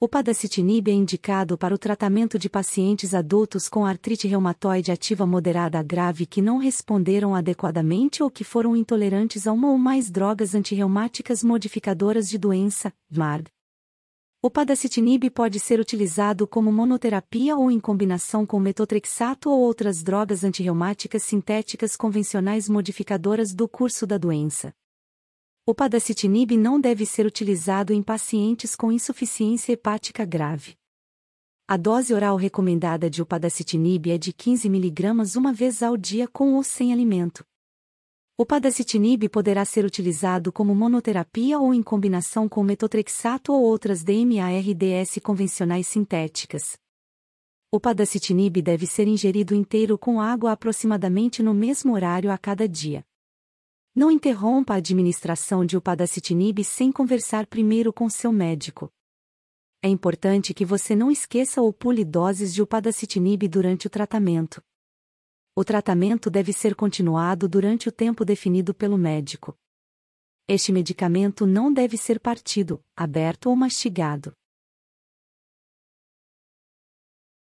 O padacitinib é indicado para o tratamento de pacientes adultos com artrite reumatoide ativa moderada a grave que não responderam adequadamente ou que foram intolerantes a uma ou mais drogas antirreumáticas modificadoras de doença, MARD. O padacitinib pode ser utilizado como monoterapia ou em combinação com metotrexato ou outras drogas antirreumáticas sintéticas convencionais modificadoras do curso da doença. O padacitinib não deve ser utilizado em pacientes com insuficiência hepática grave. A dose oral recomendada de upadacitinib é de 15 mg uma vez ao dia com ou sem alimento. O padacitinib poderá ser utilizado como monoterapia ou em combinação com metotrexato ou outras DMARDS convencionais sintéticas. O padacitinib deve ser ingerido inteiro com água aproximadamente no mesmo horário a cada dia. Não interrompa a administração de upadacitinib sem conversar primeiro com seu médico. É importante que você não esqueça ou pule doses de upadacitinib durante o tratamento. O tratamento deve ser continuado durante o tempo definido pelo médico. Este medicamento não deve ser partido, aberto ou mastigado.